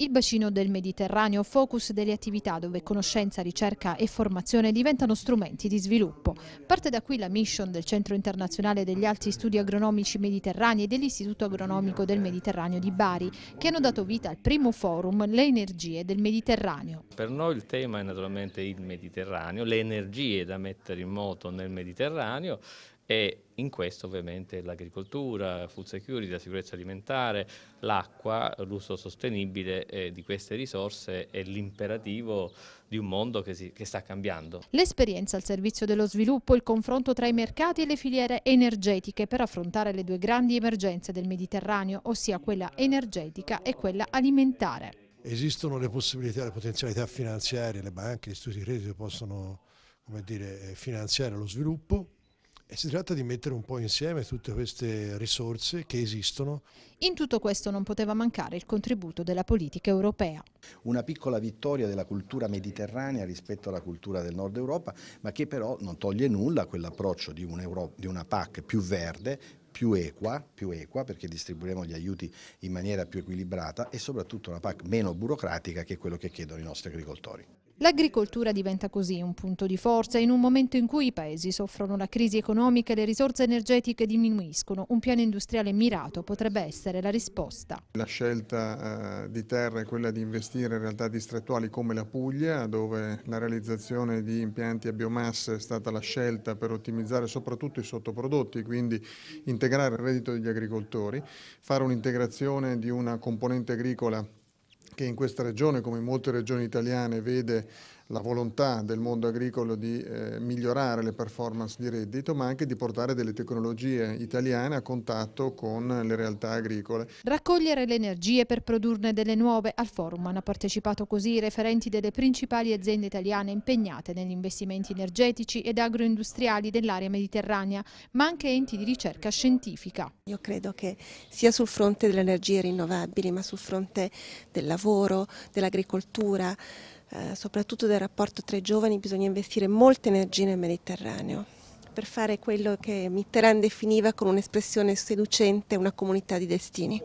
Il bacino del Mediterraneo, focus delle attività dove conoscenza, ricerca e formazione diventano strumenti di sviluppo. Parte da qui la mission del Centro Internazionale degli Alti Studi Agronomici Mediterranei e dell'Istituto Agronomico del Mediterraneo di Bari, che hanno dato vita al primo forum Le Energie del Mediterraneo. Per noi il tema è naturalmente il Mediterraneo, le energie da mettere in moto nel Mediterraneo e in questo ovviamente l'agricoltura, food security, la sicurezza alimentare, l'acqua, l'uso sostenibile eh, di queste risorse è l'imperativo di un mondo che, si, che sta cambiando. L'esperienza al servizio dello sviluppo, il confronto tra i mercati e le filiere energetiche per affrontare le due grandi emergenze del Mediterraneo, ossia quella energetica e quella alimentare. Esistono le possibilità, le potenzialità finanziarie, le banche, gli istituti di credito possono dire, eh, finanziare lo sviluppo, si tratta di mettere un po' insieme tutte queste risorse che esistono. In tutto questo non poteva mancare il contributo della politica europea. Una piccola vittoria della cultura mediterranea rispetto alla cultura del nord Europa, ma che però non toglie nulla a quell'approccio di, un di una PAC più verde, più equa, più equa, perché distribuiremo gli aiuti in maniera più equilibrata e soprattutto una PAC meno burocratica che è quello che chiedono i nostri agricoltori. L'agricoltura diventa così un punto di forza in un momento in cui i paesi soffrono la crisi economica e le risorse energetiche diminuiscono. Un piano industriale mirato potrebbe essere la risposta. La scelta eh, di terra è quella di investire in realtà distrettuali come la Puglia, dove la realizzazione di impianti a biomassa è stata la scelta per ottimizzare soprattutto i sottoprodotti, quindi integrare integrare il reddito degli agricoltori, fare un'integrazione di una componente agricola che in questa regione, come in molte regioni italiane, vede la volontà del mondo agricolo di eh, migliorare le performance di reddito, ma anche di portare delle tecnologie italiane a contatto con le realtà agricole. Raccogliere le energie per produrne delle nuove. Al forum hanno partecipato così i referenti delle principali aziende italiane impegnate negli investimenti energetici ed agroindustriali dell'area mediterranea, ma anche enti di ricerca scientifica. Io credo che sia sul fronte delle energie rinnovabili, ma sul fronte del lavoro, dell'agricoltura, eh, soprattutto del rapporto tra i giovani, bisogna investire molta energia nel Mediterraneo per fare quello che Mitterrand definiva con un'espressione seducente una comunità di destini.